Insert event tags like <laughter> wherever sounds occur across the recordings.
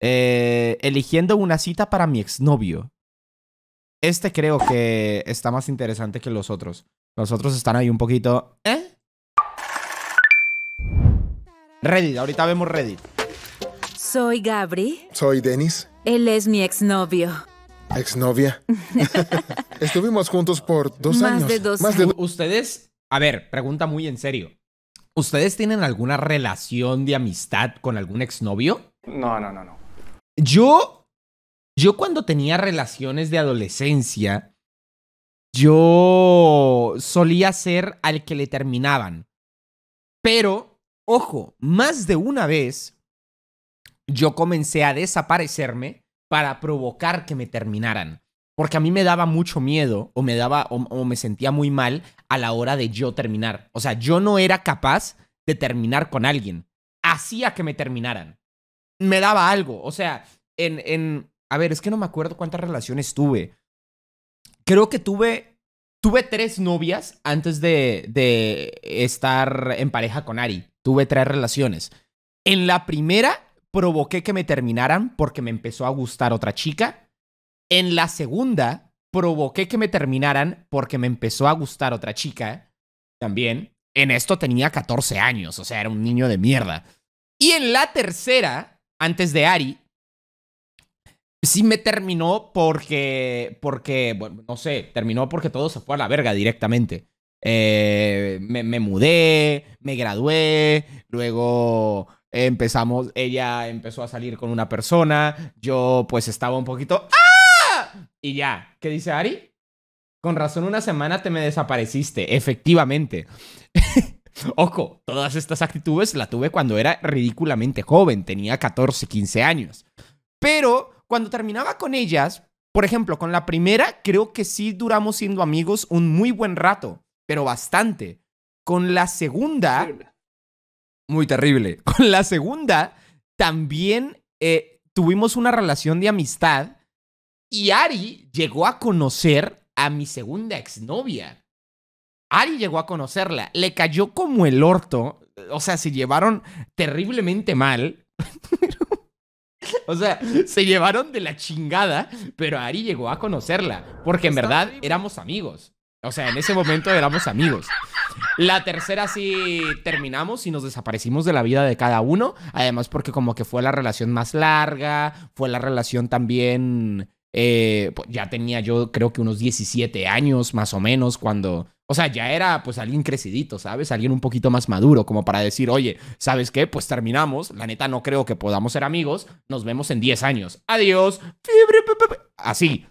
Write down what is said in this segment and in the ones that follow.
Eh, eligiendo una cita para mi exnovio. Este creo que está más interesante que los otros. Los otros están ahí un poquito... ¿Eh? Reddit, ahorita vemos Reddit. Soy Gabri. Soy Denis. Él es mi exnovio. ¿Exnovia? <laughs> Estuvimos juntos por dos años Más De dos años. Ustedes, a ver, pregunta muy en serio. ¿Ustedes tienen alguna relación de amistad con algún exnovio? No, no, no, no. Yo, yo cuando tenía relaciones de adolescencia, yo solía ser al que le terminaban. Pero, ojo, más de una vez yo comencé a desaparecerme para provocar que me terminaran. Porque a mí me daba mucho miedo o me daba o, me sentía muy mal a la hora de yo terminar. O sea, yo no era capaz de terminar con alguien. Hacía que me terminaran me daba algo. O sea, en, en, a ver, es que no me acuerdo cuántas relaciones tuve. Creo que tuve, tuve tres novias antes de, de estar en pareja con Ari. Tuve tres relaciones. En la primera provoqué que me terminaran porque me empezó a gustar otra chica. En la segunda provoqué que me terminaran porque me empezó a gustar otra chica. También. En esto tenía 14 años, o sea, era un niño de mierda. Y en la tercera antes de Ari, sí me terminó porque, porque, bueno, no sé, terminó porque todo se fue a la verga directamente. Eh, me, me, mudé, me gradué, luego empezamos, ella empezó a salir con una persona, yo pues estaba un poquito... ¡Ah! Y ya, ¿qué dice Ari? Con razón una semana te me desapareciste, efectivamente. <laughs> <laughs> Ojo, todas estas actitudes las tuve cuando era ridículamente joven, tenía 14, 15 años. Pero cuando terminaba con ellas, por ejemplo, con la primera, creo que sí duramos siendo amigos un muy buen rato, pero bastante. Con la segunda, muy terrible. <laughs> Con la segunda, también eh, tuvimos una relación de amistad y Ari llegó a conocer a mi segunda exnovia. Ari llegó a conocerla, le cayó como el orto, o sea, se llevaron terriblemente mal. <laughs> o sea, se llevaron de la chingada, pero Ari llegó a conocerla, porque en verdad éramos amigos. O sea, en ese momento éramos amigos. La tercera sí terminamos y nos desaparecimos de la vida de cada uno. Además, porque como que fue la relación más larga, fue la relación también. Eh, pues, ya tenía yo creo que unos 17 años más o menos cuando o sea, ya era pues alguien crecidito, ¿sabes? Alguien un poquito más maduro, como para decir, oye, ¿sabes qué? Pues terminamos, la neta no creo que podamos ser amigos, nos vemos en 10 años, adiós, así,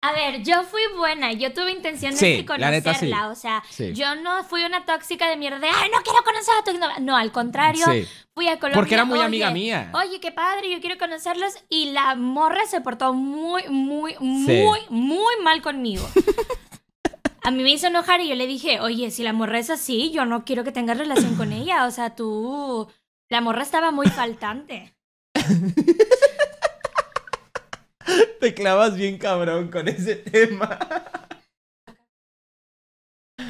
a ver, yo fui buena, yo tuve intenciones de conocerla, o sea, yo no fui una tóxica de mierda, ay, no quiero conocer a tu novia, no, al contrario, fui a Colombia. Porque era muy amiga mía. Oye, qué padre, yo quiero conocerlos y la morra se portó muy, muy, muy, muy mal conmigo. <laughs> a mí me hizo enojar y yo le dije, oye, si la morra es así, yo no quiero que tengas relación con <clears throat> ella, o sea, tú, la morra estaba muy faltante. <laughs> <laughs> Te clavas bien cabrón con ese tema. <laughs>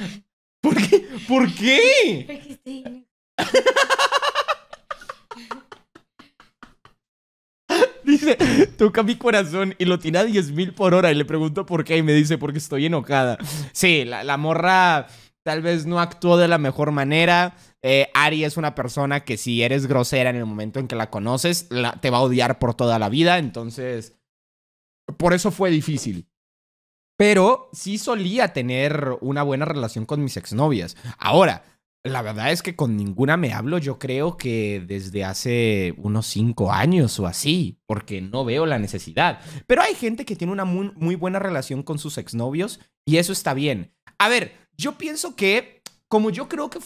¿Por qué? ¿Por qué? <laughs> Dice, toca mi corazón y lo tira a 10 mil por hora. Y le pregunto por qué y me dice, porque estoy enojada. Sí, la, morra tal vez no actuó de la mejor manera. Eh, Ari es una persona que si eres grosera en el momento en que la conoces, la, te va a odiar por toda la vida. Entonces, por eso fue difícil. Pero sí solía tener una buena relación con mis exnovias. Ahora, la verdad es que con ninguna me hablo, yo creo que desde hace unos cinco años o así, porque no veo la necesidad. Pero hay gente que tiene una muy, buena relación con sus exnovios y eso está bien. A ver, yo pienso que, como yo creo que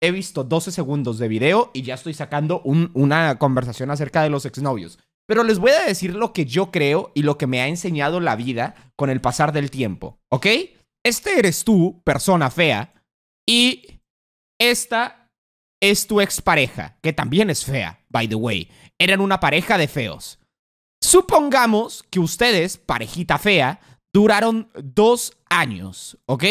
he visto 12 segundos de video y ya estoy sacando una conversación acerca de los exnovios. Pero les voy a decir lo que yo creo y lo que me ha enseñado la vida con el pasar del tiempo, ¿ok? Este eres tú, persona fea, y esta es tu expareja, que también es fea, by the way. Eran una pareja de feos. Supongamos que ustedes, parejita fea, duraron dos años, ¿ok?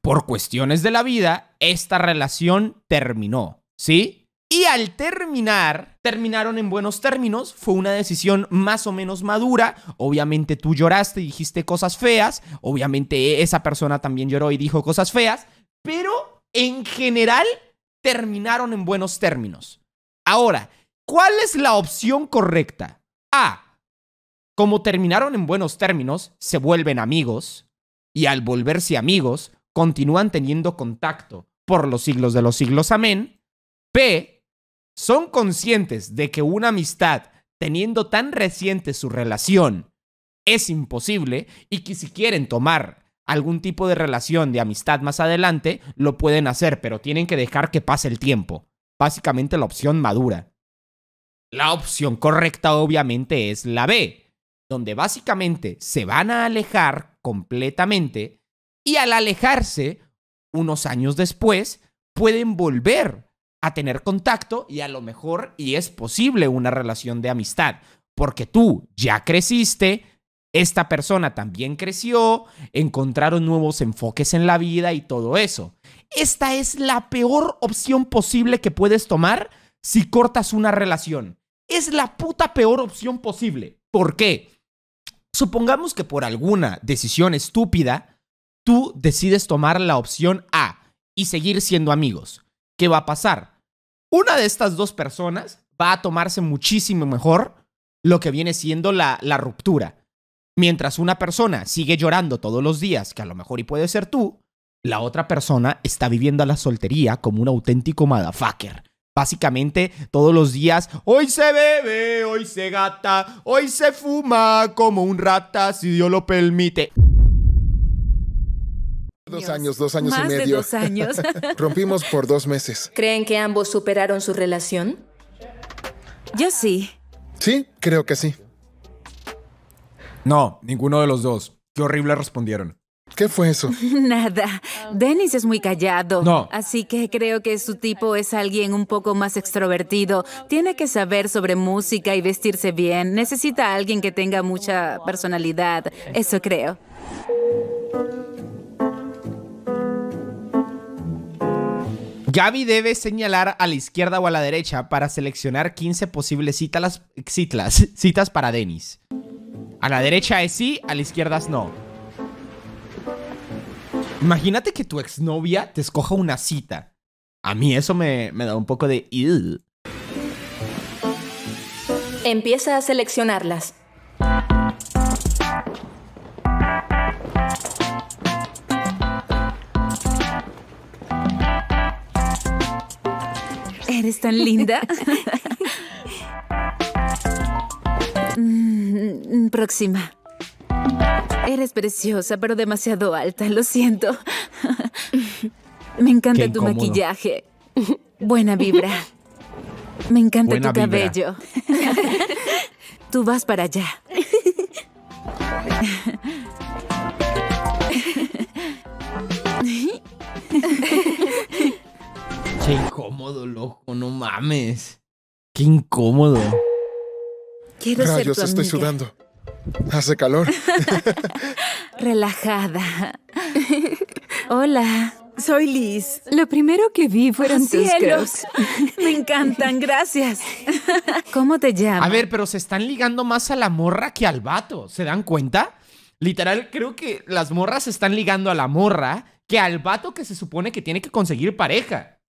Por cuestiones de la vida, esta relación terminó, ¿sí? Y al terminar, terminaron en buenos términos, fue una decisión más o menos madura, obviamente tú lloraste y dijiste cosas feas, obviamente esa persona también lloró y dijo cosas feas, pero en general terminaron en buenos términos. Ahora, ¿cuál es la opción correcta? A. Como terminaron en buenos términos, se vuelven amigos y al volverse amigos, continúan teniendo contacto por los siglos de los siglos. Amén. p son conscientes de que una amistad, teniendo tan reciente su relación, es imposible y que si quieren tomar algún tipo de relación de amistad más adelante, lo pueden hacer, pero tienen que dejar que pase el tiempo. Básicamente la opción madura. La opción correcta obviamente es la B, donde básicamente se van a alejar completamente y al alejarse, unos años después, pueden volver a tener contacto y a lo mejor y es posible una relación de amistad, porque tú ya creciste, esta persona también creció, encontraron nuevos enfoques en la vida y todo eso. Esta es la peor opción posible que puedes tomar si cortas una relación. Es la puta peor opción posible. ¿Por qué? Supongamos que por alguna decisión estúpida, tú decides tomar la opción A y seguir siendo amigos. ¿qué va a pasar? Una de estas dos personas va a tomarse muchísimo mejor lo que viene siendo la, la ruptura. Mientras una persona sigue llorando todos los días, que a lo mejor y puede ser tú, la otra persona está viviendo a la soltería como un auténtico motherfucker. Básicamente todos los días, hoy se bebe, hoy se gata, hoy se fuma como un rata si Dios lo permite. Dos años, dos años y medio. De dos años. <laughs> Rompimos por dos meses. ¿Creen que ambos superaron su relación? Yo sí. Sí, creo que sí. No, ninguno de los dos. Qué horrible respondieron. ¿Qué fue eso? <laughs> Nada. Dennis es muy callado. No. Así que creo que su tipo es alguien un poco más extrovertido. Tiene que saber sobre música y vestirse bien. Necesita a alguien que tenga mucha personalidad. Eso creo. Gaby debe señalar a la izquierda o a la derecha para seleccionar 15 posibles citas, para Denis. A la derecha es sí, a la izquierda es no. Imagínate que tu exnovia te escoja una cita. A mí eso me, da un poco de... Empieza a seleccionarlas. Eres tan linda. <laughs> Mm, próxima. Eres preciosa, pero demasiado alta, lo siento. Me encanta tu maquillaje. Buena vibra. Me encanta tu cabello. Tú vas para allá. ¡Qué incómodo, loco, no mames. Qué incómodo. Quiero ser estoy sudando. Hace calor. <laughs> Relajada. <laughs> Hola. Soy Liz. Lo primero que vi fueron cielos. Me encantan, gracias. <laughs> ¿Cómo te llamas? A ver, pero se están ligando más a la morra que al vato. ¿Se dan cuenta? Literal, creo que las morras se están ligando a la morra que al vato que se supone que tiene que conseguir pareja.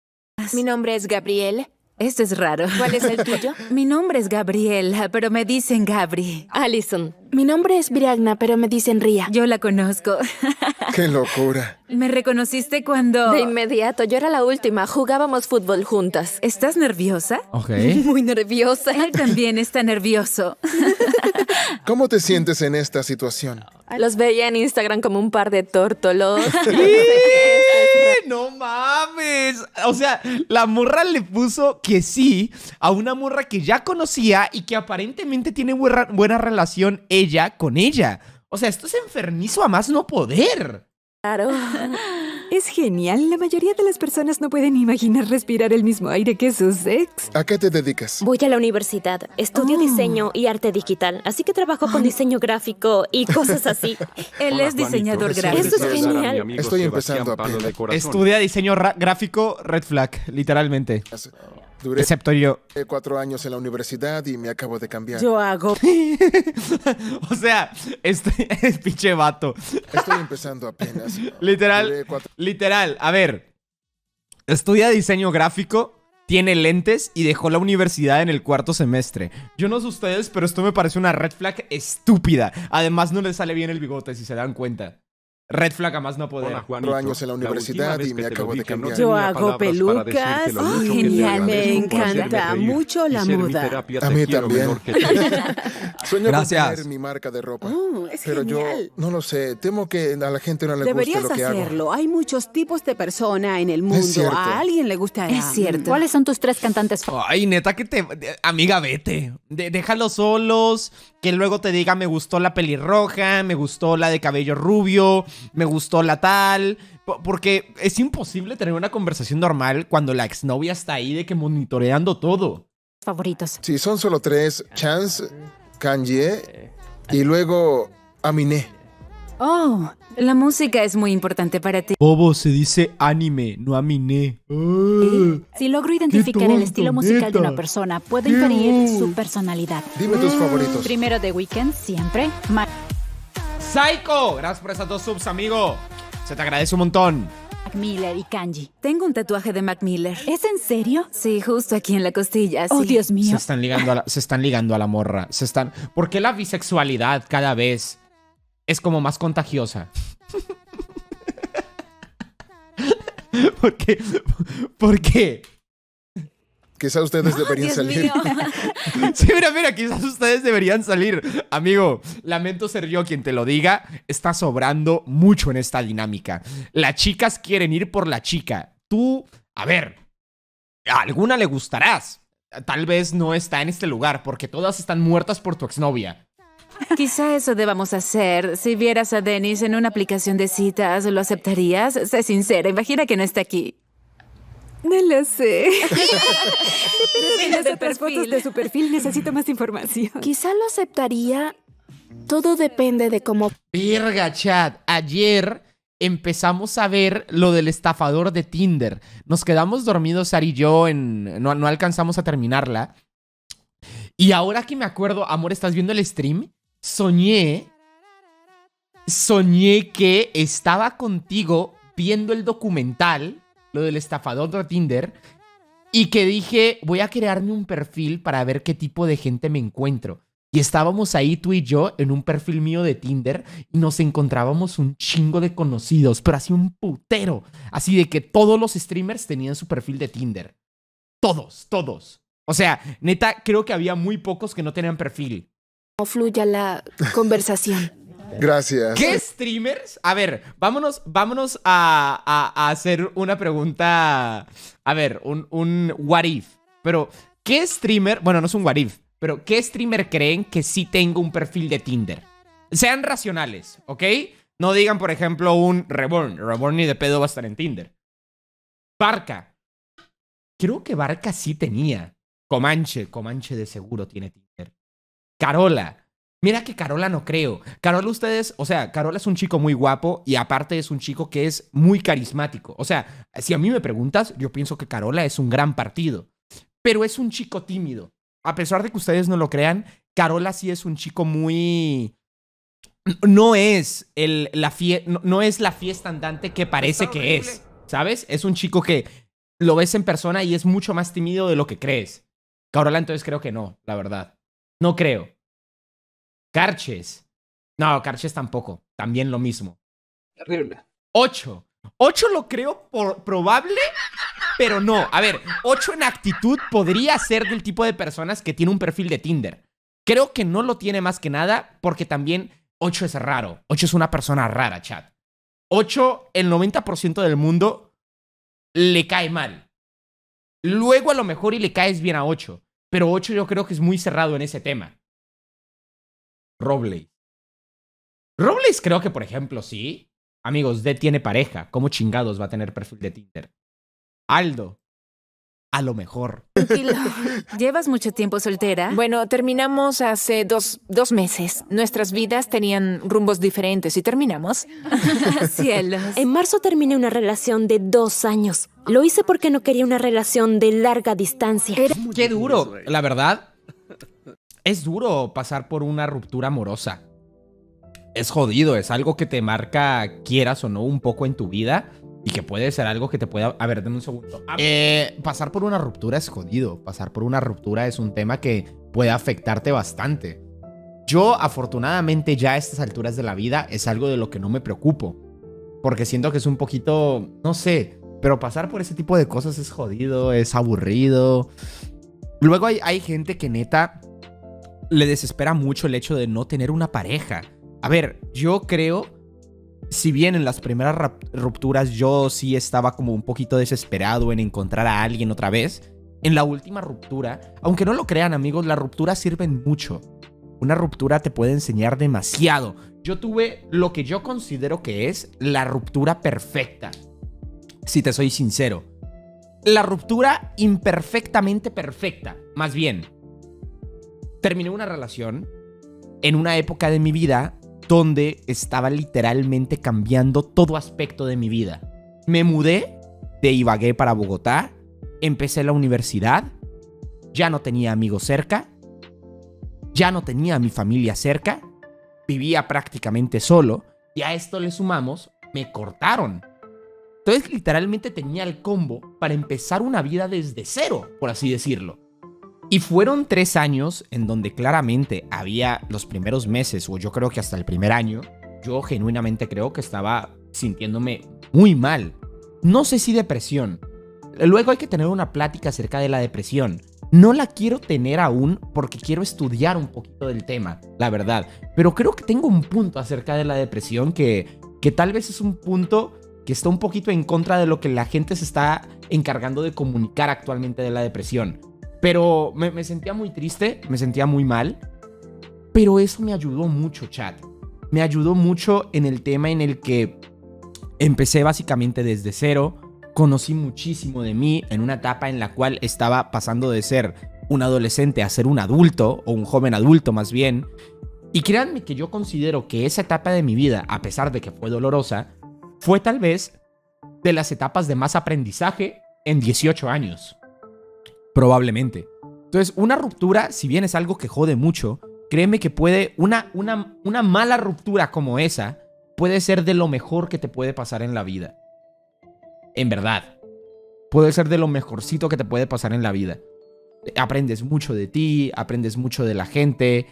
Mi nombre es Gabriel. Esto es raro. ¿Cuál es el tuyo? <laughs> Mi nombre es Gabriela, pero me dicen Gabri. Allison. Mi nombre es Briagna, pero me dicen Ria. Yo la conozco. <laughs> ¡Qué locura! Me reconociste cuando... De inmediato, yo era la última. Jugábamos fútbol juntas. ¿Estás nerviosa? Ok. <laughs> Muy nerviosa. Él también está nervioso. ¿Cómo te sientes en esta situación? Los veía en Instagram como un par de tórtolos. <laughs> No mames. O sea, la morra le puso que sí a una morra que ya conocía y que aparentemente tiene buena, relación ella con ella. O sea, esto es enfermizo a más no poder. Claro. <laughs> Es genial. La mayoría de las personas no pueden imaginar respirar el mismo aire que sus ex. ¿A qué te dedicas? Voy a la universidad. Estudio ah. diseño y arte digital. Así que trabajo con diseño gráfico y cosas así. <laughs> Él es diseñador gráfico. Eso es genial. Estoy empezando a Estudia diseño gráfico, red flag, literalmente. Excepto yo. Eh, cuatro años en la universidad y me acabo de cambiar. Yo hago. <laughs> o sea, este <laughs> pinche vato. Estoy empezando apenas. <laughs> literal. Literal. A ver. Estudia diseño gráfico, tiene lentes y dejó la universidad en el cuarto semestre. Yo no sé ustedes, pero esto me parece una red flag estúpida. Además, no le sale bien el bigote, si se dan cuenta. Red flag más no poder. Cuatro años en la universidad y me acabo de cambiar. Yo hago pelucas. genial, me encanta mucho la moda. A mí también. <laughs> Sueño Gracias. con tener mi marca de ropa. Mm, pero yo no lo sé. Temo que a la gente no le guste lo que hago. Deberías hacerlo. Hay muchos tipos de persona en el mundo. A alguien le gusta. Es cierto. ¿Cuáles son tus tres cantantes? Ay, neta que te, amiga, vete. déjalo solos. Que luego te diga me gustó la pelirroja, me gustó la de cabello rubio me gustó la tal. Porque es imposible tener una conversación normal cuando la exnovia está ahí de que monitoreando todo. Favoritos. Sí, son solo tres. Chance, Kanye y luego Aminé. Oh, la música es muy importante para ti. Bobo, se dice anime, no aminé. Si logro identificar el estilo musical de una persona, puedo inferir su personalidad. Dime tus favoritos. Primero de weekend siempre. Psycho. Gracias por esas dos subs, amigo. Se te agradece un montón. Mac Miller y Kanji. Tengo un tatuaje de Mac Miller. ¿Es en serio? Sí, justo aquí en la costilla. Oh, sí. Oh, Dios mío. Se están ligando a la, se están ligando a la morra. Se están. ¿Por qué la bisexualidad cada vez es como más contagiosa? <laughs> ¿Por qué? ¿Por qué? Quizás ustedes <laughs> deberían salir. <laughs> sí, mira, mira, quizás ustedes deberían salir. Amigo, lamento ser yo quien te lo diga, está sobrando mucho en esta dinámica. Las chicas quieren ir por la chica. Tú, a ver, a alguna le gustarás. Tal vez no está en este lugar porque todas están muertas por tu exnovia. Quizá eso debamos hacer. Si vieras a Dennis en una aplicación de citas, ¿lo aceptarías? Sé sincera, imagina que no está aquí. No lo sé. Depende de las fotos de su perfil. Necesito más información. Quizá lo aceptaría. Todo depende de cómo... Verga, chat. Ayer empezamos a ver lo del estafador de Tinder. Nos quedamos dormidos, Sari y yo, en... no, no alcanzamos a terminarla. Y ahora que me acuerdo, amor, ¿estás viendo el stream? Soñé... Soñé que estaba contigo viendo el documental lo del estafador de Tinder, y que dije, voy a crearme un perfil para ver qué tipo de gente me encuentro. Y estábamos ahí tú y yo en un perfil mío de Tinder y nos encontrábamos un chingo de conocidos, pero así un putero. Así de que todos los streamers tenían su perfil de Tinder. Todos, todos. O sea, neta, creo que había muy pocos que no tenían perfil. No fluya la conversación. <laughs> Gracias. ¿Qué streamers? A ver, vámonos, vámonos a, hacer una pregunta. A ver, un, un what if. Pero, ¿qué streamer? Bueno, no es un what if, pero ¿qué streamer creen que sí Tengo un perfil de Tinder? Sean racionales, ¿ok? No digan, por ejemplo, un Reborn. Reborn ni de pedo va a estar en Tinder. Barca. Creo que Barca sí tenía. Comanche, Comanche de seguro tiene Tinder. Carola. Mira que Carola no creo. Carola ustedes, o sea, Carola es un chico muy guapo y aparte es un chico que es muy carismático. O sea, si a mí me preguntas, yo pienso que Carola es un gran partido, pero es un chico tímido. A pesar de que ustedes no lo crean, Carola sí es un chico muy... No es, el, la, es la fiesta andante que parece que es, ¿sabes? Es un chico que lo ves en persona y es mucho más tímido de lo que crees. Carola entonces creo que no, la verdad. No creo. Carches. No, Carches tampoco. También lo mismo. Terrible. 8. 8 lo creo probable, pero no. A ver, 8 en actitud podría ser del tipo de personas que tiene un perfil de Tinder. Creo que no lo tiene más que nada porque también 8 es raro. 8 es una persona rara, chat. 8, el 90% del mundo le cae mal. Luego a lo mejor y le caes bien a 8, pero 8 yo creo que es muy cerrado en ese tema. Robles. Robles creo que, por ejemplo, sí. Amigos, D tiene pareja. ¿Cómo chingados va a tener perfil de Tinder? Aldo. A lo mejor. <laughs> ¿Llevas mucho tiempo soltera? Bueno, terminamos hace dos, meses. Nuestras vidas tenían rumbos diferentes y terminamos. <laughs> Cielos. En marzo terminé una relación de dos años. Lo hice porque no quería una relación de larga distancia. Qué duro. La verdad, es duro pasar por una ruptura amorosa. Es jodido, es algo que te marca, quieras o no, un poco en tu vida. Y que puede ser algo que te pueda... A ver, denme un segundo. Eh, pasar por una ruptura es jodido. Pasar por una ruptura es un tema que puede afectarte bastante. Yo afortunadamente ya a estas alturas de la vida es algo de lo que no me preocupo. Porque siento que es un poquito... No sé. Pero pasar por ese tipo de cosas es jodido, es aburrido. Luego hay, hay gente que neta le desespera mucho el hecho de no tener una pareja. A ver, yo creo, si bien en las primeras rupturas yo sí estaba como un poquito desesperado en encontrar a alguien otra vez, en la última ruptura, aunque no lo crean amigos, las rupturas sirven mucho. Una ruptura te puede enseñar demasiado. Yo tuve lo que yo considero que es la ruptura perfecta. Si te soy sincero. La ruptura imperfectamente perfecta. Más bien, terminé una relación en una época de mi vida donde estaba literalmente cambiando todo aspecto de mi vida. Me mudé de Ibagué para Bogotá, empecé la universidad, ya no tenía amigos cerca, ya no tenía a mi familia cerca, vivía prácticamente solo y a esto le sumamos, me cortaron. Entonces literalmente tenía el combo para empezar una vida desde cero, por así decirlo. Y fueron tres años en donde claramente había los primeros meses, o yo creo que hasta el primer año, yo genuinamente creo que estaba sintiéndome muy mal. No sé si depresión. Luego hay que tener una plática acerca de la depresión. No la quiero tener aún porque quiero estudiar un poquito del tema, la verdad. Pero creo que tengo un punto acerca de la depresión que, que tal vez es un punto que está un poquito en contra de lo que la gente se está encargando de comunicar actualmente de la depresión. Pero me, sentía muy triste, me sentía muy mal. Pero eso me ayudó mucho, chat. Me ayudó mucho en el tema en el que empecé básicamente desde cero. Conocí muchísimo de mí en una etapa en la cual estaba pasando de ser un adolescente a ser un adulto, o un joven adulto más bien. Y créanme que yo considero que esa etapa de mi vida, a pesar de que fue dolorosa, fue tal vez de las etapas de más aprendizaje en 18 años. Probablemente. Entonces, una ruptura, si bien es algo que jode mucho, créeme que puede, una, una, mala ruptura como esa, puede ser de lo mejor que te puede pasar en la vida. En verdad. Puede ser de lo mejorcito que te puede pasar en la vida. Aprendes mucho de ti, aprendes mucho de la gente,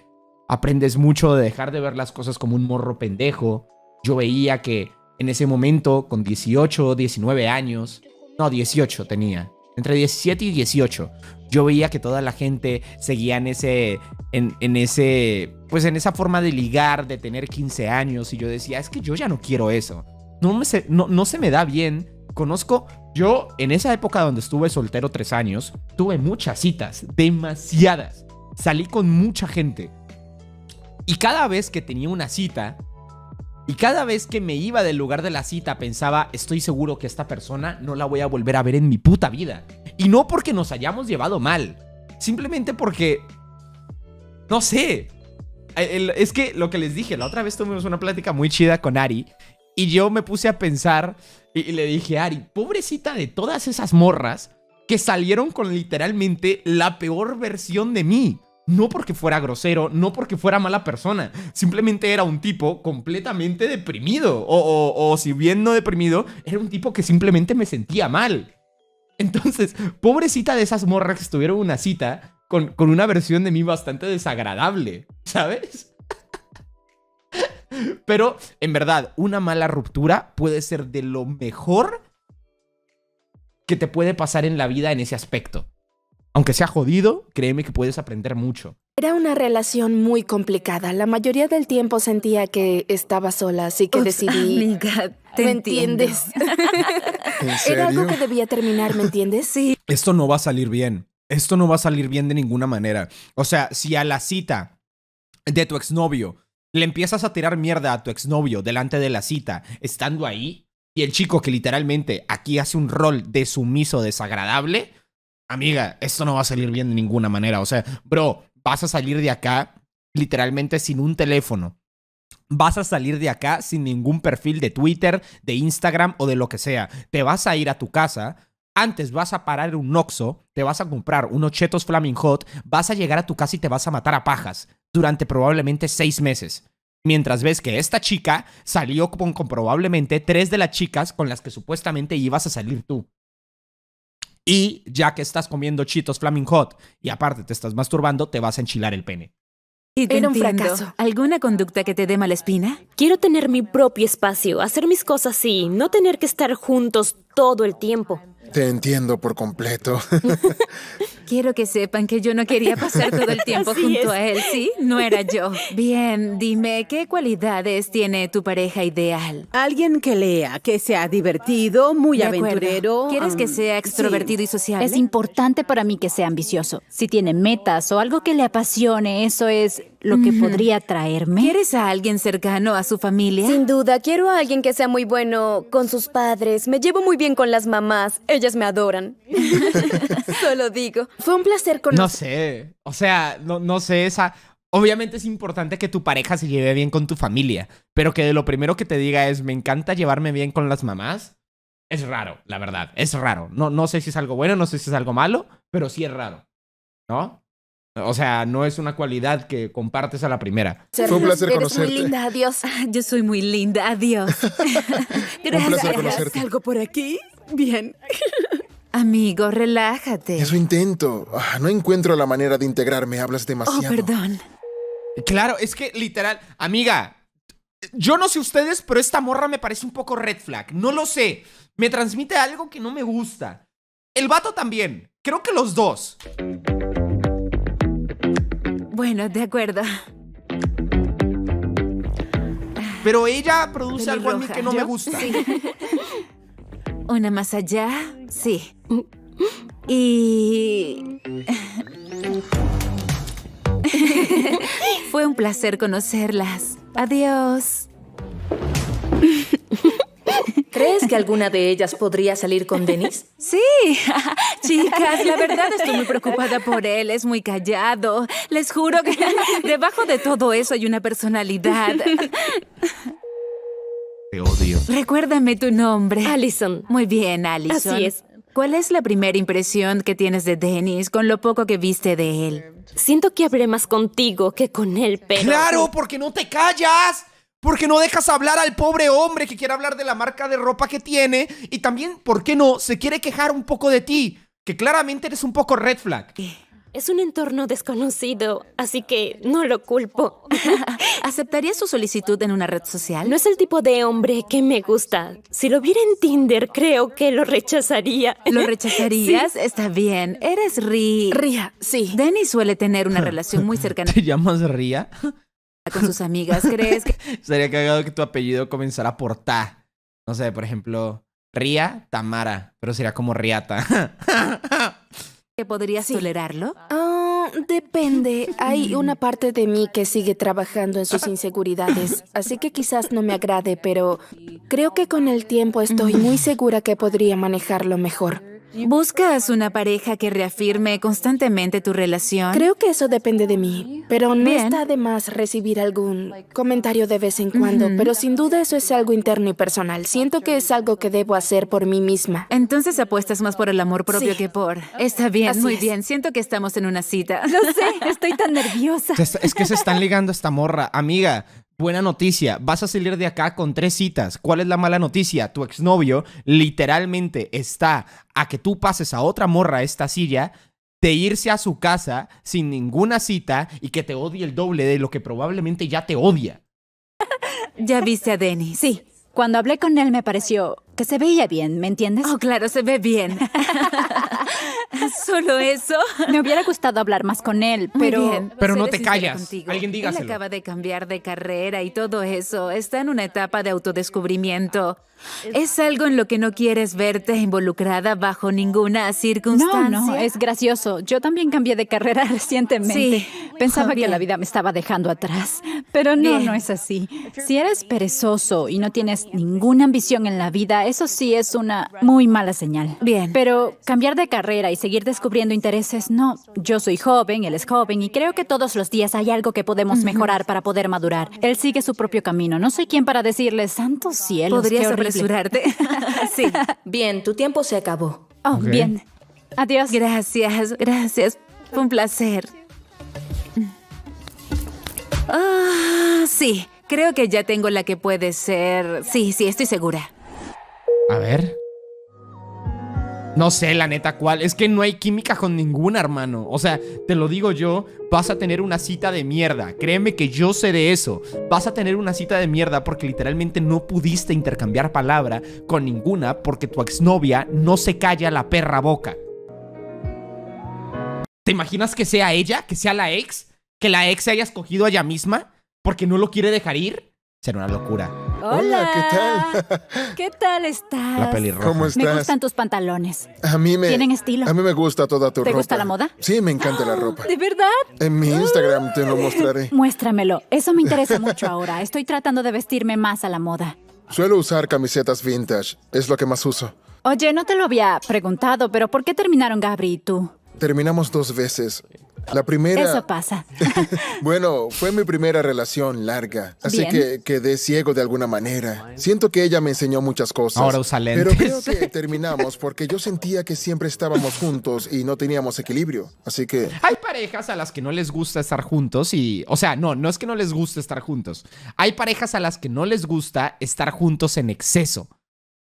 aprendes mucho de dejar de ver las cosas como un morro pendejo. Yo veía que en ese momento, con 18, 19 años, no, 18 tenía, entre 17 y 18. Yo veía que toda la gente seguía en ese, en, ese, pues en esa forma de ligar, de tener 15 años y yo decía, es que yo ya no quiero eso. No, me no, no se me da bien. Conozco, yo en esa época donde estuve soltero tres años, tuve muchas citas, demasiadas. Salí con mucha gente. Y cada vez que tenía una cita, y cada vez que me iba del lugar de la cita pensaba, estoy seguro que esta persona no la voy a volver a ver en mi puta vida. Y no porque nos hayamos llevado mal, simplemente porque... No sé. Es que lo que les dije, la otra vez tuvimos una plática muy chida con Ari y yo me puse a pensar y, le dije, Ari, pobrecita de todas esas morras que salieron con literalmente la peor versión de mí. No porque fuera grosero, no porque fuera mala persona. Simplemente era un tipo completamente deprimido. O, si bien no deprimido, era un tipo que simplemente me sentía mal. Entonces, pobrecita de esas morras que estuvieron una cita con, con una versión de mí bastante desagradable, ¿sabes? <laughs> Pero, en verdad, una mala ruptura puede ser de lo mejor que te puede pasar en la vida en ese aspecto. Aunque sea jodido, créeme que puedes aprender mucho. Era una relación muy complicada. La mayoría del tiempo sentía que estaba sola, así que decidí... <laughs> ¿Me entiendes? <laughs> Era algo que debía terminar, ¿me entiendes? Sí. Esto no va a salir bien. Esto no va a salir bien de ninguna manera. O sea, si a la cita de tu exnovio le empiezas a tirar mierda a tu exnovio delante de la cita, estando ahí, y el chico que literalmente aquí hace un rol de sumiso desagradable, amiga, esto no va a salir bien de ninguna manera. O sea, bro, vas a salir de acá literalmente sin un teléfono. Vas a salir de acá sin ningún perfil de Twitter, de Instagram o de lo que sea. Te vas a ir a tu casa. Antes vas a parar un oxo te vas a comprar unos chetos Flaming Hot, vas a llegar a tu casa y te vas a matar a pajas durante probablemente seis meses. Mientras ves que esta chica salió con probablemente tres de las chicas con las que supuestamente ibas a salir tú. Y ya que estás comiendo chitos Flaming Hot y aparte te estás masturbando, te vas a enchilar el pene. Y Era un fracaso. ¿Alguna conducta que te dé mala espina? Quiero tener mi propio espacio, hacer mis cosas así, no tener que estar juntos todo el tiempo. Te entiendo por completo. <laughs> Quiero que sepan que yo no quería pasar todo el <laughs> tiempo junto a él, ¿sí? No era yo. Bien, dime, ¿qué cualidades tiene tu pareja ideal? Alguien que lea, que sea divertido, muy aventurero. ¿Quieres que mm, sea extrovertido y social? Es importante para mí que sea ambicioso. Si tiene metas o algo que le apasione, eso es lo que podría traerme. ¿Quieres a alguien cercano a su familia? Sin duda, quiero a alguien que sea muy bueno con sus padres. Me llevo muy bien con las mamás. Ellas me adoran. <laughs> Solo digo. Fue un placer conocer. No sé, o sea, no, no sé, esa... Obviamente es importante que tu pareja se lleve bien con tu familia, pero que de lo primero que te diga es, me encanta llevarme bien con las mamás, es raro, la verdad, es raro. No, no sé si es algo bueno, no sé si es algo malo, pero sí es raro, ¿no? O sea, no es una cualidad que compartes a la primera. Fue un placer conocerte. Eres muy linda, adiós. <laughs> Ah, yo soy muy linda, adiós. <laughs> <laughs> Gracias. Un conocerte. ¿Algo por aquí? Bien. Amigo, relájate. Eso intento. Ah, no encuentro la manera de integrarme. Hablas oh, demasiado. Oh, perdón. Claro, es que literal, amiga, yo no sé ustedes, pero esta morra me parece un poco red flag. No lo sé. Me transmite algo que no me gusta. El vato también. Creo que los dos. Bueno, de acuerdo. Pero ella produce algo en mí que no me gusta. Sí. <laughs> Una más allá, sí. Y... <laughs> Fue un placer conocerlas. Adiós. ¿Crees que alguna de ellas podría salir con Denis? Sí. <laughs> Chicas, la verdad estoy muy preocupada por él. Es muy callado. Les juro que <laughs> debajo de todo eso hay una personalidad. Te odio. Recuérdame tu nombre. Allison. Muy bien, Allison. Así es. ¿Cuál es la primera impresión que tienes de Dennis con lo poco que viste de él? Siento que hablé más contigo que con él, pero... ¡Claro! ¡Porque no te callas! Porque no dejas hablar al pobre hombre que quiere hablar de la marca de ropa que tiene y también, ¿por qué no? Se quiere quejar un poco de ti, que claramente eres un poco red flag. ¿Qué? Eh, es un entorno desconocido, así que no lo culpo. <laughs> ¿Aceptaría su solicitud en una red social? No es el tipo de hombre que me gusta. Si lo viera en Tinder, creo que lo rechazaría. ¿Lo rechazarías? <laughs> Está bien. Eres Ria. Ria, sí. Denny suele tener una <laughs> relación muy cercana. ¿Te llamas Ria? Con sus amigas, ¿crees que...? Sería cagado que tu apellido comenzara por Ta. No sé, por ejemplo, Ria Tamara, pero sería como Riata. ¿Que podrías tolerarlo? Ah, depende. Hay mm. una parte de mí que sigue trabajando en sus inseguridades, así que quizás no me agrade, pero creo que con el tiempo estoy mm. muy segura que podría manejarlo mejor. ¿Buscas una pareja que reafirme constantemente tu relación? Creo que eso depende de mí, pero no está de más recibir algún comentario de vez en cuando, pero sin duda eso es algo interno y personal. Siento que es algo que debo hacer por mí misma. Entonces apuestas más por el amor propio que por... Está bien, muy bien. Siento que estamos en una cita. Lo sé, estoy tan nerviosa. Es que se están ligando esta morra. Amiga, Buena noticia, vas a salir de acá con tres citas. ¿Cuál es la mala noticia? Tu exnovio literalmente está a que tú pases a otra morra a esta silla de irse a su casa sin ninguna cita y que te odie el doble de lo que probablemente ya te odia. <laughs> Ya viste a Denny, sí. Cuando hablé con él me pareció que se veía bien, ¿me entiendes? Oh, claro, se ve bien. <laughs> <laughs> Solo eso. Me hubiera gustado hablar más con él, pero. Pero no te callas. Alguien dígaselo. Él acaba de cambiar de carrera y todo eso. Está en una etapa de autodescubrimiento. Es algo en lo que no quieres verte involucrada bajo ninguna circunstancia. No, no, es gracioso. Yo también cambié de carrera <laughs> recientemente. Sí. Pensaba que la vida me estaba dejando atrás, pero no, no es así. Si eres perezoso y no tienes ninguna ambición en la vida, eso sí es una muy mala señal. Bien. Pero cambiar de carrera y seguir descubriendo intereses. No, yo soy joven, él es joven y creo que todos los días hay algo que podemos mejorar para poder madurar. Él sigue su propio camino. No soy quien para decirle, santos cielos, Podrías qué apresurarte. <laughs> sí. Bien, tu tiempo se acabó. Oh, bien. Adiós. Gracias, gracias. un placer. Ah, sí. Creo que ya tengo la que puede ser. Sí, sí, estoy segura. A ver. No sé, la neta, cuál. Es que no hay química con ninguna, hermano. O sea, te lo digo yo, vas a tener una cita de mierda. Créeme que yo sé de eso. Vas a tener una cita de mierda porque literalmente no pudiste intercambiar palabra con ninguna porque tu exnovia no se calla la perra boca. ¿Te imaginas que sea ella? ¿Que sea la ex? ¿Que la ex se haya escogido a ella misma porque no lo quiere dejar ir? Será una locura. Hola. ¿qué tal? <laughs> ¿Qué tal estás? La pelirroja. ¿Cómo estás? Me gustan tus pantalones. A mí me. ¿Tienen estilo? A mí me gusta toda tu ropa. ¿Te gusta la moda? Sí, me encanta la ah, ropa. ¿De verdad? En mi Instagram te lo mostraré. Muéstramelo. Eso me interesa mucho ahora. Estoy tratando de vestirme más a la moda. Suelo usar camisetas vintage. Es lo que más uso. Oye, no te lo había preguntado, pero ¿por qué terminaron Gabri y tú? Terminamos dos veces. La primera. Eso pasa. <laughs> bueno, fue mi primera relación larga, así que quedé ciego de alguna manera. Siento que ella me enseñó muchas cosas. Ahora usa lentes. Pero creo que <laughs> terminamos porque yo sentía que siempre estábamos juntos y no teníamos equilibrio, así que. Hay parejas a las que no les gusta estar juntos y, o sea, no, no es que no les gusta estar juntos. Hay parejas a las que no les gusta estar juntos en exceso,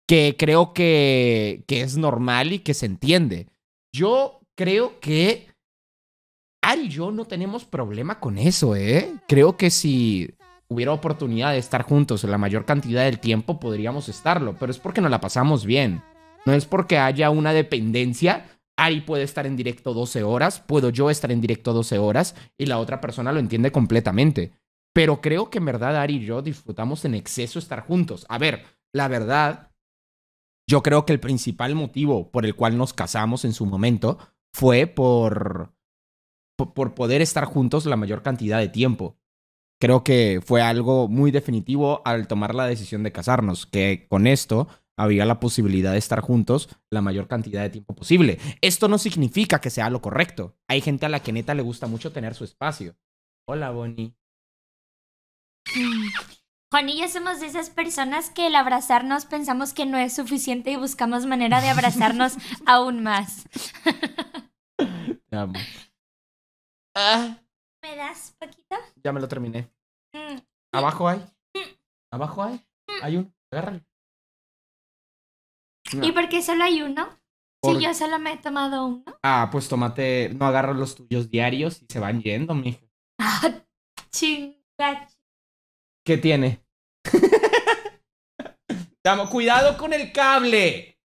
que creo que que es normal y que se entiende. Yo creo que Ari y yo no tenemos problema con eso, ¿eh? Creo que si hubiera oportunidad de estar juntos la mayor cantidad del tiempo, podríamos estarlo, pero es porque nos la pasamos bien. No es porque haya una dependencia. Ari puede estar en directo 12 horas, puedo yo estar en directo 12 horas y la otra persona lo entiende completamente. Pero creo que en verdad Ari y yo disfrutamos en exceso estar juntos. A ver, la verdad, yo creo que el principal motivo por el cual nos casamos en su momento fue por por poder estar juntos la mayor cantidad de tiempo. Creo que fue algo muy definitivo al tomar la decisión de casarnos, que con esto había la posibilidad de estar juntos la mayor cantidad de tiempo posible. Esto no significa que sea lo correcto. Hay gente a la que neta le gusta mucho tener su espacio. Hola, Bonnie. Mm. Juan y yo somos de esas personas que el abrazarnos pensamos que no es suficiente y buscamos manera de abrazarnos <laughs> aún más. Ah. ¿Me das poquito? Ya me lo terminé. Mm. Abajo hay. Mm. Abajo hay. Mm. Hay uno. Agárralo. ¿Y por qué solo hay uno? Si yo solo me he tomado uno. Ah, pues tómate. No agarro los tuyos diarios y se van yendo, mija. Ah, chinga. ¿Qué tiene? <laughs> cuidado con el cable.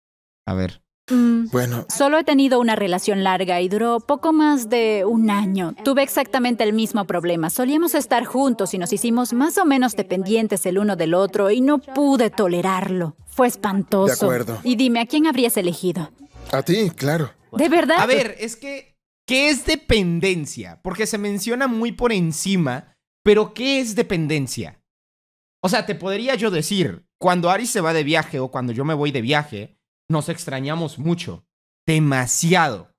A ver. Mm. bueno. Solo he tenido una relación larga y duró poco más de un año. Tuve exactamente el mismo problema. Solíamos estar juntos y nos hicimos más o menos dependientes el uno del otro y no pude tolerarlo. Fue espantoso. De acuerdo. Y dime, ¿a quién habrías elegido? A ti, claro. ¿De verdad? A ver, es que, ¿qué es dependencia? Porque se menciona muy por encima, pero ¿qué es dependencia? O sea, te podría yo decir, cuando Ari se va de viaje o cuando yo me voy de viaje, nos extrañamos mucho, demasiado.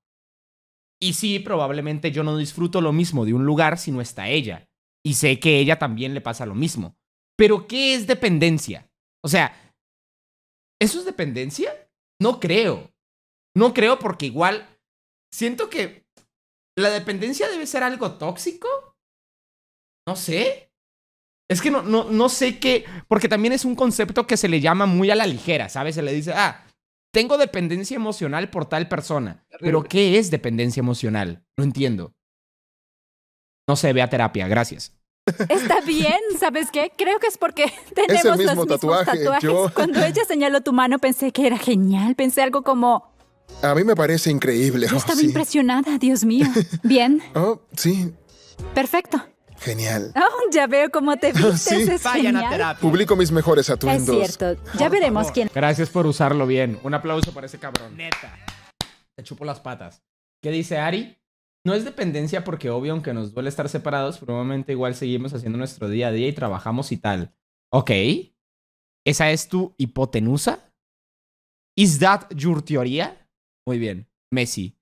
Y sí, probablemente yo no disfruto lo mismo de un lugar si no está ella. Y sé que ella también le pasa lo mismo. Pero ¿qué es dependencia? O sea, ¿eso es dependencia? No creo. No creo porque igual siento que la dependencia debe ser algo tóxico. No sé. Es que no, no, no sé qué, porque también es un concepto que se le llama muy a la ligera, ¿sabes? Se le dice, ah, tengo dependencia emocional por tal persona. Pero ¿qué es dependencia emocional? No entiendo. No se vea a terapia, gracias. Está bien, ¿sabes qué? Creo que es porque <laughs> tenemos los mismos tatuajes. <laughs> Cuando ella señaló tu mano pensé que era genial, pensé algo como... A mí me parece increíble. Oh, estaba impresionada, Dios mío. <laughs> Bien. Oh, sí. Perfecto. Genial. ya veo cómo te <laughs> vistes. ese. Publico mis mejores atuendos. Es cierto. Ya veremos quién. Gracias por usarlo bien. Un aplauso para ese cabrón. Neta. Te chupo las patas. ¿Qué dice Ari? No es dependencia porque obvio, aunque nos duele estar separados, probablemente igual seguimos haciendo nuestro día a día y trabajamos y tal. Ok. ¿Esa es tu hipotenusa? ¿Is that your teoría? Muy bien. Messi.